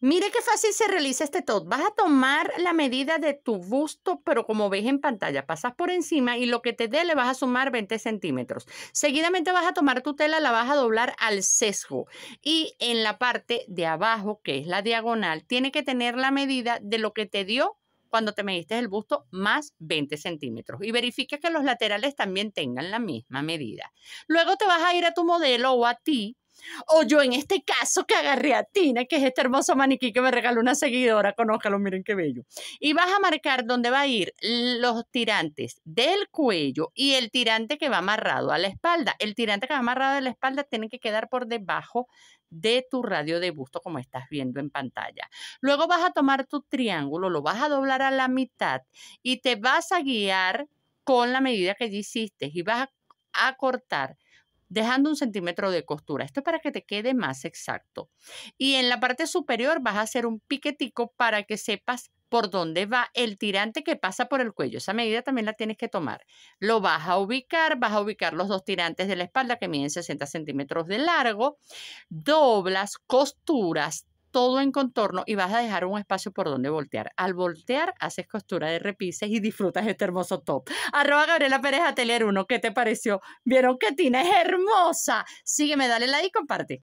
Mire qué fácil se realiza este top, Vas a tomar la medida de tu busto, pero como ves en pantalla, pasas por encima y lo que te dé le vas a sumar 20 centímetros. Seguidamente vas a tomar tu tela, la vas a doblar al sesgo y en la parte de abajo, que es la diagonal, tiene que tener la medida de lo que te dio cuando te mediste el busto más 20 centímetros y verifica que los laterales también tengan la misma medida. Luego te vas a ir a tu modelo o a ti o yo en este caso que agarré a Tina, que es este hermoso maniquí que me regaló una seguidora, conózcalo, miren qué bello. Y vas a marcar dónde va a ir los tirantes del cuello y el tirante que va amarrado a la espalda. El tirante que va amarrado a la espalda tiene que quedar por debajo de tu radio de busto como estás viendo en pantalla. Luego vas a tomar tu triángulo, lo vas a doblar a la mitad y te vas a guiar con la medida que ya hiciste y vas a cortar dejando un centímetro de costura. Esto es para que te quede más exacto. Y en la parte superior vas a hacer un piquetico para que sepas por dónde va el tirante que pasa por el cuello. Esa medida también la tienes que tomar. Lo vas a ubicar, vas a ubicar los dos tirantes de la espalda que miden 60 centímetros de largo, doblas, costuras, todo en contorno y vas a dejar un espacio por donde voltear. Al voltear, haces costura de repices y disfrutas este hermoso top. Arroba Gabriela Pérez Atelier 1, ¿qué te pareció? ¿Vieron que Tina es hermosa? Sígueme, dale like y comparte.